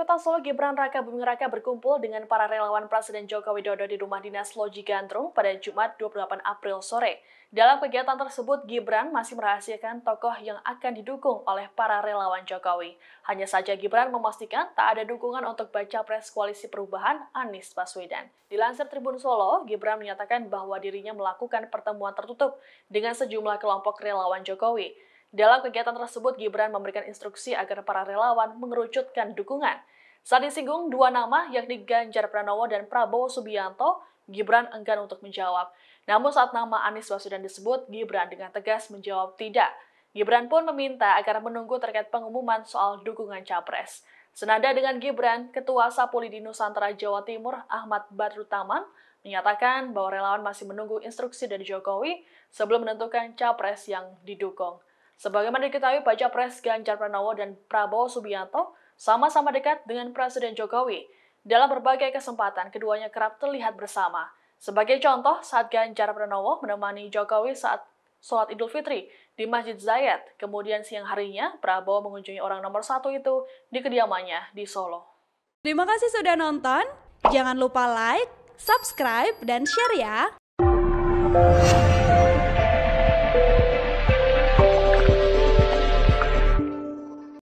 Kota Solo Gibran Raka Buming Raka berkumpul dengan para relawan Presiden Joko Widodo di Rumah Dinas Loji Gandrung pada Jumat 28 April sore. Dalam kegiatan tersebut, Gibran masih merahasiakan tokoh yang akan didukung oleh para relawan Jokowi. Hanya saja Gibran memastikan tak ada dukungan untuk baca pres Koalisi Perubahan Anies Baswedan. Dilansir Tribun Solo, Gibran menyatakan bahwa dirinya melakukan pertemuan tertutup dengan sejumlah kelompok relawan Jokowi. Dalam kegiatan tersebut, Gibran memberikan instruksi agar para relawan mengerucutkan dukungan. Saat disinggung dua nama, yakni Ganjar Pranowo dan Prabowo Subianto, Gibran enggan untuk menjawab. Namun saat nama Anies Baswedan disebut, Gibran dengan tegas menjawab tidak. Gibran pun meminta agar menunggu terkait pengumuman soal dukungan Capres. Senada dengan Gibran, Ketua Sapuli di Nusantara Jawa Timur Ahmad Badrutaman menyatakan bahwa relawan masih menunggu instruksi dari Jokowi sebelum menentukan Capres yang didukung. Sebagaimana diketahui, Baca Pres Ganjar Pranowo dan Prabowo Subianto sama-sama dekat dengan Presiden Jokowi. Dalam berbagai kesempatan, keduanya kerap terlihat bersama. Sebagai contoh, saat Ganjar Pranowo menemani Jokowi saat sholat Idul Fitri di Masjid Zayed. Kemudian siang harinya, Prabowo mengunjungi orang nomor satu itu di kediamannya di Solo. Terima kasih sudah nonton. Jangan lupa like, subscribe, dan share ya.